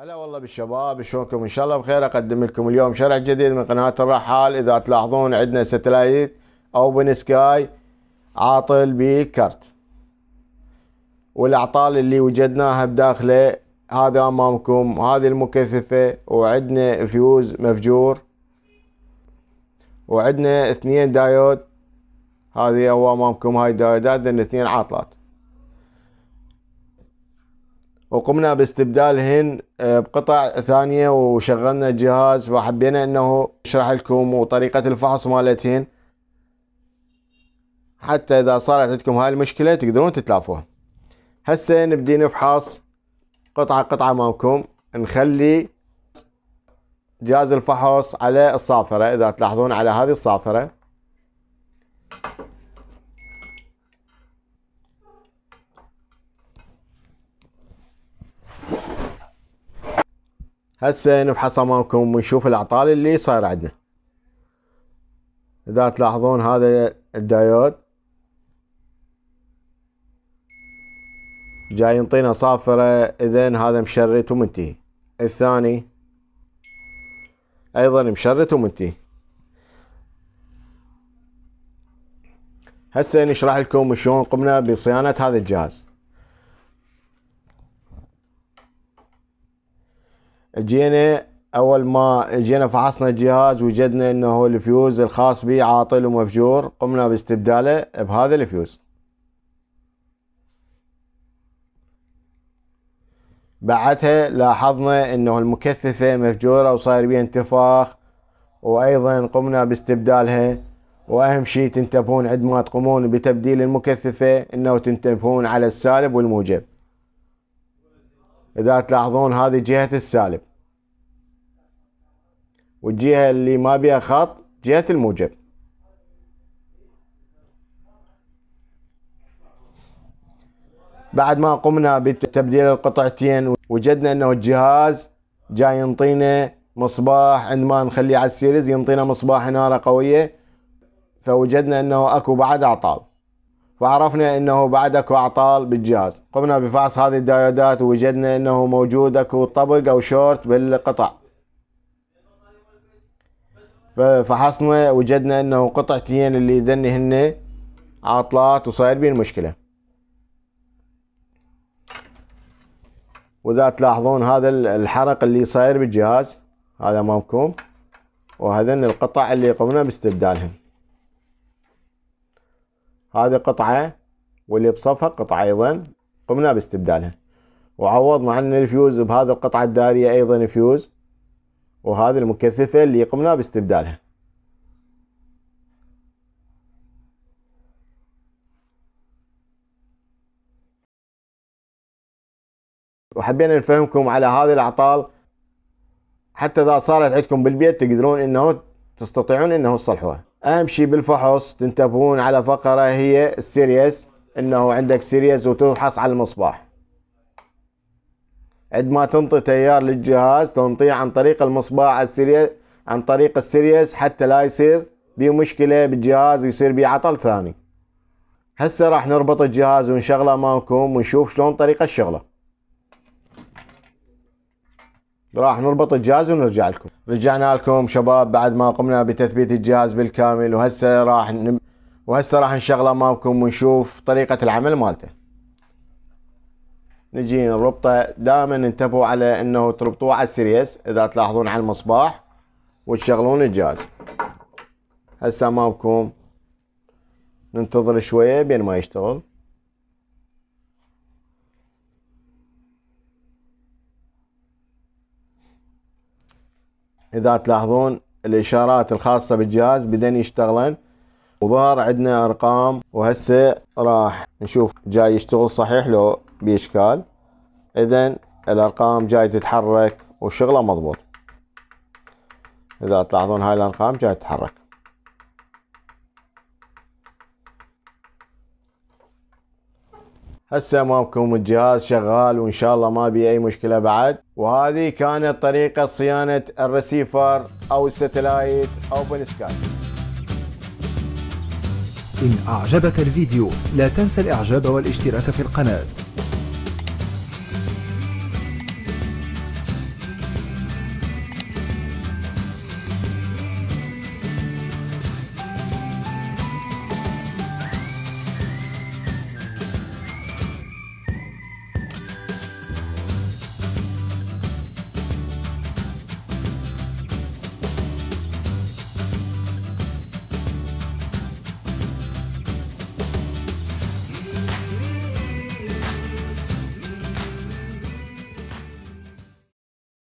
هلا والله بالشباب شلونكم ان شاء الله بخير اقدم لكم اليوم شرح جديد من قناه الرحال اذا تلاحظون عندنا ستلايت اوبن سكاي عاطل بكارت والاعطال اللي وجدناها بداخله هذا امامكم هذه المكثفه وعندنا فيوز مفجور وعندنا اثنين دايود هذه هو امامكم هاي الدايودات اثنين عاطلات وقمنا باستبدالهن آه، بقطع ثانية وشغلنا الجهاز فحبينا انه اشرح لكم وطريقة الفحص مالتهن حتى اذا صارت عندكم هاي المشكلة تقدرون تتلافوها هسه نبدي نفحص قطعة قطعة امامكم نخلي جهاز الفحص على الصافرة اذا تلاحظون على هذه الصافرة هسه نبحث امامكم ونشوف الاعطال اللي صاير عندنا اذا تلاحظون هذا الدايود جاي ينطينا صافرة اذا هذا مشرت ومنتهي الثاني ايضا مشرت ومنتهي هسه نشرح لكم شلون قمنا بصيانة هذا الجهاز جينا اول ما جينا فحصنا الجهاز وجدنا انه الفيوز الخاص به عاطل ومفجور قمنا باستبداله بهذا الفيوز بعدها لاحظنا انه المكثفة مفجورة وصاير بيها انتفاخ وايضا قمنا باستبدالها واهم شيء تنتبهون عندما تقومون بتبديل المكثفة انه تنتبهون على السالب والموجب اذا تلاحظون هذه جهة السالب والجهة اللي ما بيها خط جهة الموجب بعد ما قمنا بتبديل القطعتين وجدنا انه الجهاز جاي ينطينا مصباح عندما نخليه على السيريز ينطينا مصباح اناره قويه فوجدنا انه اكو بعد اعطال فعرفنا انه بعد اكو اعطال بالجهاز قمنا بفحص هذه الدايودات ووجدنا انه موجود اكو طبق او شورت بالقطع ففحصنا وجدنا انه قطعتين اللي ذني هن عطلات وصاير بين مشكله واذا تلاحظون هذا الحرق اللي صاير بالجهاز هذا امامكم وهذن القطع اللي قمنا باستبدالهم هذه قطعة واللي بصفها قطعة أيضا قمنا باستبدالها وعوضنا عن الفيوز بهذه القطعة الدارية أيضا فيوز وهذه المكثفة اللي قمنا باستبدالها وحبينا نفهمكم على هذه الأعطال حتى إذا صارت عندكم بالبيت تقدرون أنه تستطيعون أنه تصلحوها امشي بالفحص تنتبهون على فقرة هي السيريس انه عندك سيريس وتفحص على المصباح عند ما تنطي تيار للجهاز تنطيه عن طريق المصباح السيريس عن طريق السيريس حتى لا يصير بي مشكلة بالجهاز ويصير بي عطل ثاني هسه راح نربط الجهاز ونشغله معكم ونشوف شلون طريقة الشغله راح نربط الجهاز ونرجع لكم رجعنا لكم شباب بعد ما قمنا بتثبيت الجهاز بالكامل وهسه راح ن... وهسه راح نشغله امامكم ونشوف طريقه العمل مالته نجي نربطه دائما انتبهوا على انه تربطوه على السيريس اذا تلاحظون على المصباح وتشغلون الجهاز هسه امامكم ننتظر شويه بين ما يشتغل اذا تلاحظون الاشارات الخاصة بالجهاز بدن يشتغلن وظهر عندنا ارقام وهسه راح نشوف جاي يشتغل صحيح لو باشكال اذا الارقام جاي تتحرك وشغله مضبوط اذا تلاحظون هاي الارقام جاي تتحرك هسه امامكم الجهاز شغال وان شاء الله ما بي اي مشكله بعد وهذه كانت طريقه صيانه الرسيفر او الستلايت او بنسكات ان اعجبك الفيديو لا تنسى الاعجاب والاشتراك في القناه